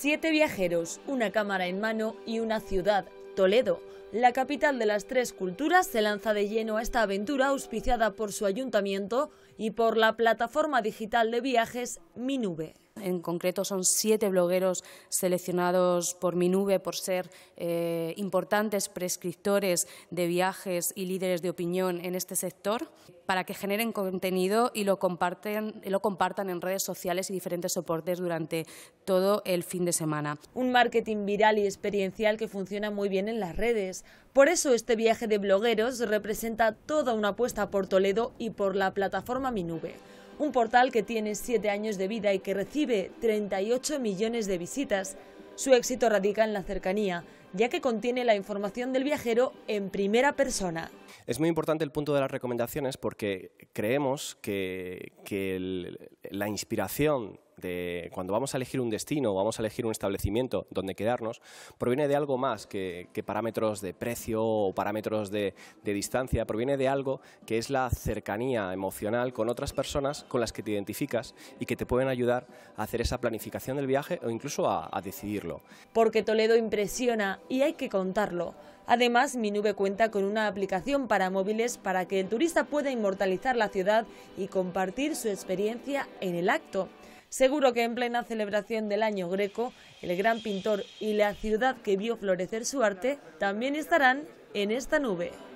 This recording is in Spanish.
Siete viajeros, una cámara en mano y una ciudad, Toledo. La capital de las tres culturas se lanza de lleno a esta aventura auspiciada por su ayuntamiento y por la plataforma digital de viajes Minube. En concreto son siete blogueros seleccionados por Minube por ser eh, importantes prescriptores de viajes y líderes de opinión en este sector para que generen contenido y lo, lo compartan en redes sociales y diferentes soportes durante todo el fin de semana. Un marketing viral y experiencial que funciona muy bien en las redes. Por eso este viaje de blogueros representa toda una apuesta por Toledo y por la plataforma Minube un portal que tiene siete años de vida y que recibe 38 millones de visitas. Su éxito radica en la cercanía, ya que contiene la información del viajero en primera persona. Es muy importante el punto de las recomendaciones porque creemos que, la inspiración cuando vamos a elegir un destino o vamos a elegir un establecimiento donde quedarnos, proviene de algo más que, parámetros de precio o parámetros de, distancia, proviene de algo que es la cercanía emocional con otras personas con las que te identificas y que te pueden ayudar a hacer esa planificación del viaje o incluso a decidirlo. Porque Toledo impresiona y hay que contarlo. Además, Mi Nube cuenta con una aplicación para móviles para que el turista pueda inmortalizar la ciudad y compartir su experiencia en el acto. Seguro que en plena celebración del año greco, el gran pintor y la ciudad que vio florecer su arte también estarán en esta nube.